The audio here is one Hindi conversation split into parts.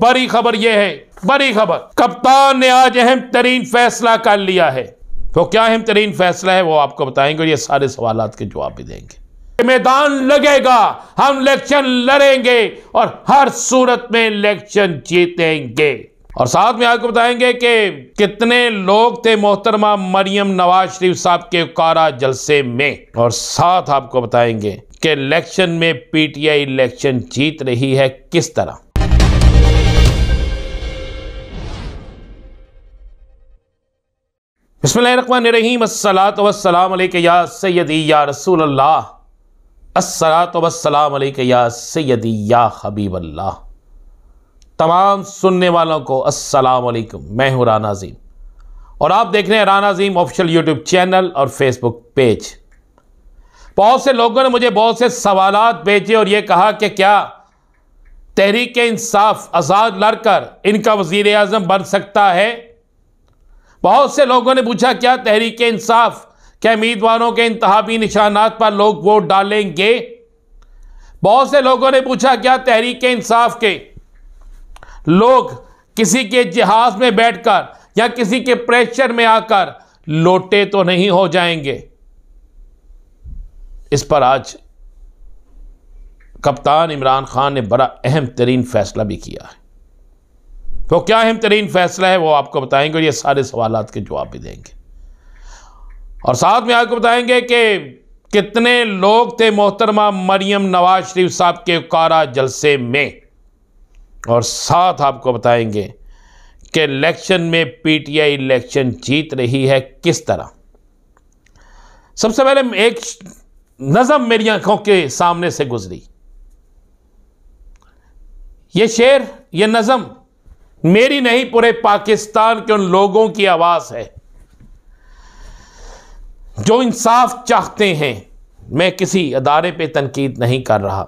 बड़ी खबर यह है बड़ी खबर कप्तान ने आज अहम तरीन फैसला कर लिया है तो क्या अहम तरीन फैसला है वो आपको बताएंगे और ये सारे सवाल के जवाब भी देंगे मैदान लगेगा हम इलेक्शन लड़ेंगे और हर सूरत में इलेक्शन जीतेंगे और साथ में आपको बताएंगे कि कितने लोग थे मोहतरमा मरियम नवाज शरीफ साहब के कारा जलसे में और साथ आपको बताएंगे कि इलेक्शन में पीटीआई इलेक्शन जीत रही है किस तरह बसमीम्सलात या सैदी या रसूल अल्लाह या सैदी या हबीबल्ला तमाम सुनने वालों को असलकम मैं हूँ राना जीम और आप देख रहे हैं Rana Jeem official YouTube channel और फेसबुक पेज बहुत से लोगों ने मुझे बहुत से सवाल भेजे और ये कहा कि क्या तहरीक इंसाफ आज़ाद लड़कर इनका वज़ी अजम बन सकता है बहुत से लोगों ने पूछा क्या तहरीक इंसाफ के उम्मीदवारों के इंतबी निशानात पर लोग वोट डालेंगे बहुत से लोगों ने पूछा क्या तहरीक इंसाफ के लोग किसी के जहाज में बैठकर या किसी के प्रेशर में आकर लोटे तो नहीं हो जाएंगे इस पर आज कप्तान इमरान खान ने बड़ा अहम तरीन फैसला भी किया है तो क्या अहम तरीन फैसला है वो आपको बताएंगे और ये सारे सवाल के जवाब भी देंगे और साथ में आपको बताएंगे कि कितने लोग थे मोहतरमा मरियम नवाज शरीफ साहब के कारा जलसे में और साथ आपको बताएंगे कि इलेक्शन में पीटीआई इलेक्शन जीत रही है किस तरह सबसे पहले एक नज़म मेरी आंखों के सामने से गुजरी ये शेर ये नज़म मेरी नहीं पूरे पाकिस्तान के उन लोगों की आवाज़ है जो इंसाफ चाहते हैं मैं किसी अदारे पे तनकीद नहीं कर रहा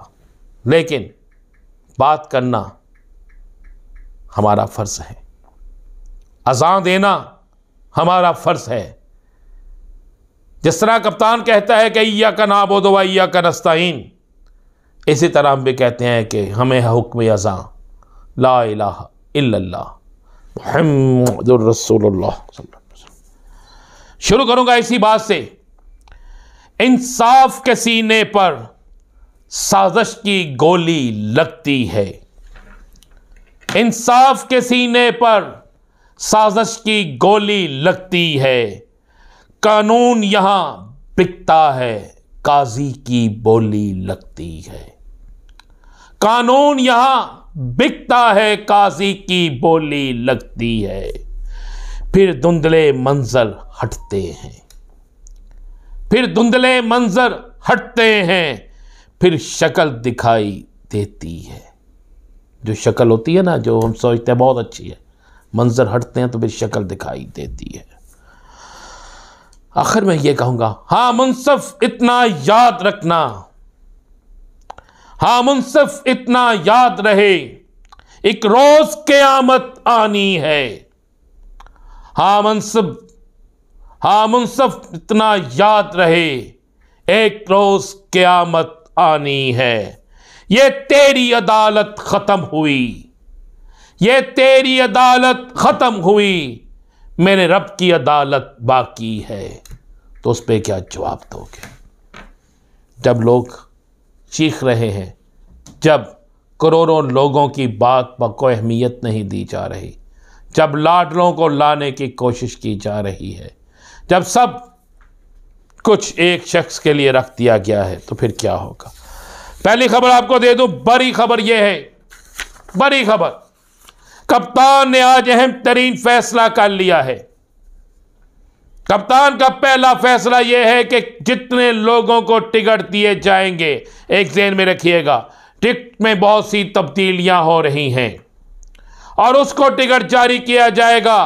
लेकिन बात करना हमारा फ़र्ज़ है अजां देना हमारा फ़र्ज़ है जिस तरह कप्तान कहता है कि अय्या का ना दवा या का नस्ताइन इसी तरह हम भी कहते हैं कि हमें हुक्म अजा ला इलाहा शुरू करूंगा इसी बात से इंसाफ के सीने पर साजिश की गोली लगती है इंसाफ के सीने पर साजिश की गोली लगती है कानून यहां बिकता है काजी की बोली लगती है कानून यहां बिकता है काजी की बोली लगती है फिर धुंधले मंजर हटते हैं फिर धुंधले मंजर हटते हैं फिर शक्ल दिखाई देती है जो शक्ल होती है ना जो हम सोचते हैं बहुत अच्छी है मंजर हटते हैं तो फिर शक्ल दिखाई देती है आखिर मैं ये कहूंगा हाँ मुनसफ इतना याद रखना हा मुनसिफ इतना याद रहे एक रोज क्यामत आनी है हा मुनसिफ हा मुनसिफ इतना याद रहे एक रोज क्यामत आनी है ये तेरी अदालत ख़त्म हुई ये तेरी अदालत ख़त्म हुई मेरे रब की अदालत बाकी है तो उस पर क्या जवाब दोगे जब लोग चीख रहे हैं जब करोड़ों लोगों की बात पर कोई अहमियत नहीं दी जा रही जब लाडलों को लाने की कोशिश की जा रही है जब सब कुछ एक शख्स के लिए रख दिया गया है तो फिर क्या होगा पहली खबर आपको दे दूं बड़ी खबर यह है बड़ी खबर कप्तान ने आज अहम तरीन फैसला कर लिया है कप्तान का पहला फैसला यह है कि जितने लोगों को टिकट दिए जाएंगे एक जहन में रखिएगा टिकट में बहुत सी तब्दीलियां हो रही हैं और उसको टिकट जारी किया जाएगा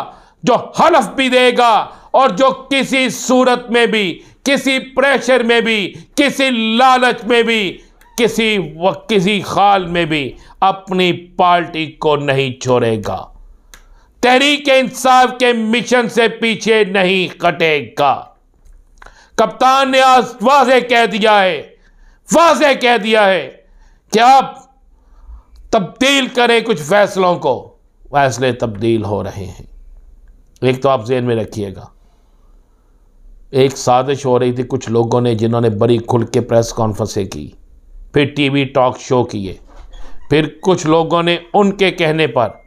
जो हलफ भी देगा और जो किसी सूरत में भी किसी प्रेशर में भी किसी लालच में भी किसी व किसी खाल में भी अपनी पार्टी को नहीं छोड़ेगा तहरीक इंसाफ के मिशन से पीछे नहीं कटेगा कप्तान ने आज वाजे कह दिया है वाजे कह दिया है कि आप तब्दील करें कुछ फैसलों को फैसले तब्दील हो रहे हैं एक तो आप जेन में रखिएगा एक साजिश हो रही थी कुछ लोगों ने जिन्होंने बड़ी खुल के प्रेस कॉन्फ्रेंसें की फिर टीवी टॉक शो किए फिर कुछ लोगों ने उनके कहने पर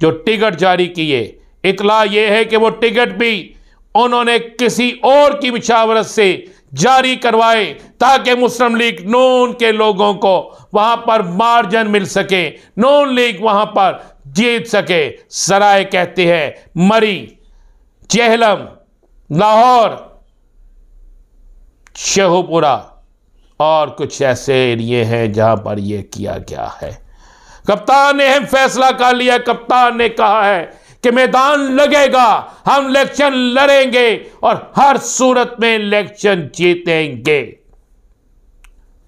जो टिकट जारी किए इतला ये है कि वो टिकट भी उन्होंने किसी और की मिशावरत से जारी करवाए ताकि मुस्लिम लीग नून के लोगों को वहाँ पर मार्जन मिल सके नून लीग वहाँ पर जीत सके सराय कहते हैं मरी चहलम लाहौर शेहपुरा और कुछ ऐसे एरिए हैं जहाँ पर यह किया गया है कप्तान ने अहम फैसला कर लिया कप्तान ने कहा है कि मैदान लगेगा हम इलेक्शन लड़ेंगे और हर सूरत में इलेक्शन जीतेंगे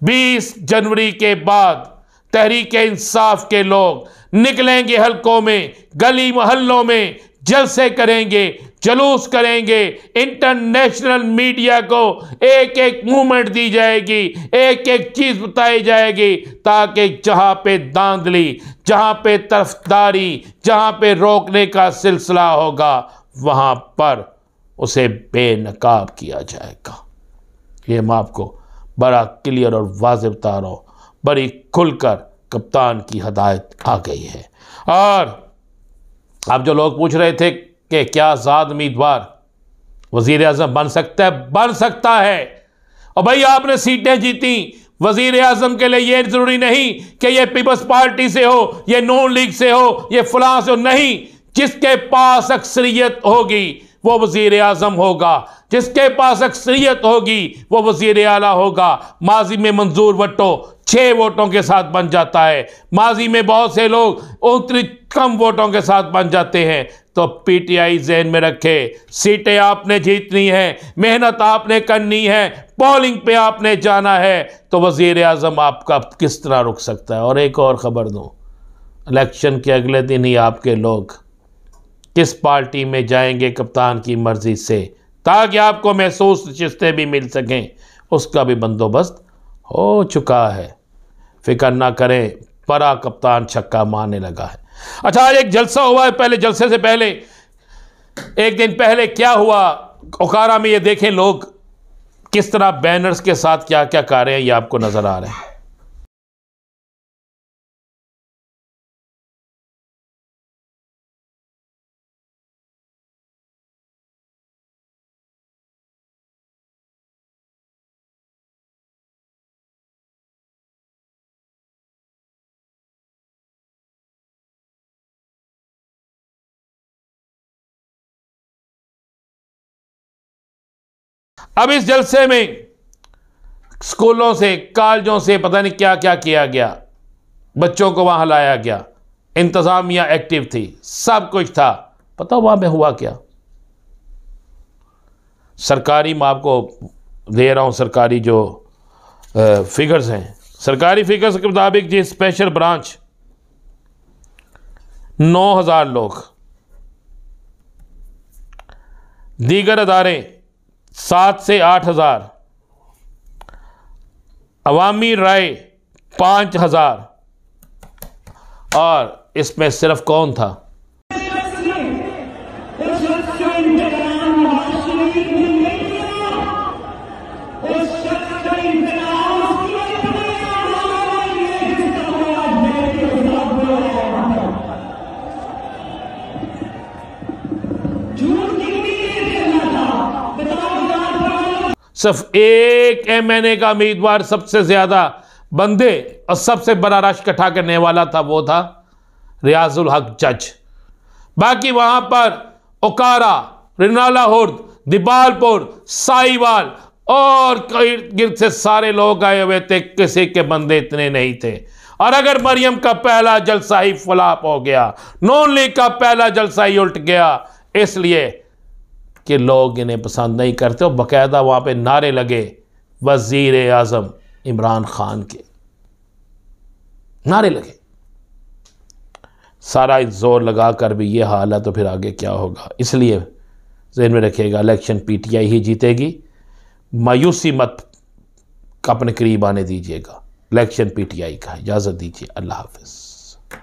20 जनवरी के बाद तहरीक इंसाफ के लोग निकलेंगे हलकों में गली मोहल्लों में जलसे करेंगे जलूस करेंगे इंटरनेशनल मीडिया को एक एक मूवमेंट दी जाएगी एक एक चीज़ बताई जाएगी ताकि जहाँ पे दांधली जहाँ पे तरफदारी जहाँ पे रोकने का सिलसिला होगा वहाँ पर उसे बेनकाब किया जाएगा ये मैं आपको बड़ा क्लियर और वाजिब बता रहा हूं बड़ी खुलकर कप्तान की हदायत आ गई है और अब जो लोग पूछ रहे थे कि क्या आज़ाद उम्मीदवार वजीर आजम बन सकता है बन सकता है और भाई आपने सीटें जीती वजीर अजम के लिए ये ज़रूरी नहीं कि ये पीपल्स पार्टी से हो ये नून लीग से हो ये फलां से हो नहीं जिसके पास अक्सरियत होगी वो वजीर अजम होगा जिसके पास अक्सरियत होगी वो वजीर अला होगा माजी में मंजूर वटो छः वोटों के साथ बन जाता है माजी में बहुत से लोग उतनी कम वोटों के साथ बन जाते हैं तो पीटीआई जहन में रखे सीटें आपने जीतनी है मेहनत आपने करनी है पोलिंग पे आपने जाना है तो वज़ी अजम आपका किस तरह रुक सकता है और एक और ख़बर दो इलेक्शन के अगले दिन ही आपके लोग किस पार्टी में जाएंगे कप्तान की मर्ज़ी से ताकि आपको महसूस चिश्ते भी मिल सकें उसका भी बंदोबस्त हो चुका है फिक्र ना करें परा कप्तान छक्का मारने लगा है अच्छा एक जलसा हुआ है पहले जलसे से पहले एक दिन पहले क्या हुआ ओकारा में ये देखें लोग किस तरह बैनर्स के साथ क्या क्या कार्य हैं ये आपको नज़र आ रहे हैं अब इस जलसे में स्कूलों से कॉलेजों से पता नहीं क्या क्या किया गया बच्चों को वहाँ लाया गया इंतज़ामिया एक्टिव थी सब कुछ था पता वहाँ में हुआ क्या सरकारी मैं आपको दे रहा हूँ सरकारी जो फिगर्स हैं सरकारी फिगर्स के मुताबिक जी स्पेशल ब्रांच नौ हज़ार लोग दीगर अदारे सात से आठ हज़ार अवामी राय पाँच हज़ार और इसमें सिर्फ कौन था सिर्फ एक एमएनए का उम्मीदवार सबसे ज़्यादा बंदे और सबसे बड़ा रश इकट्ठा करने वाला था वो था रियाजुल हक जज बाकी वहां पर ओकारा रिनाला हुर्द दीपालपुर साईवाल और गिर्द से सारे लोग आए हुए थे किसी के बंदे इतने नहीं थे और अगर मरियम का पहला जलसा ही फलाप हो गया नॉन लीग का पहला जलसा ही उल्ट गया इसलिए कि लोग इन्हें पसंद नहीं करते और बाकायदा वहाँ पर नारे लगे वज़ीर आज़म इमरान ख़ान के नारे लगे सारा जोर लगा कर भी ये हाल है तो फिर आगे क्या होगा इसलिए जहन में रखिएगा इलेक्शन पी टी आई ही जीतेगी मायूसी मत का अपने करीब आने दीजिएगा इलेक्शन पी टी आई का इजाज़त दीजिए अल्लाह हाफिज़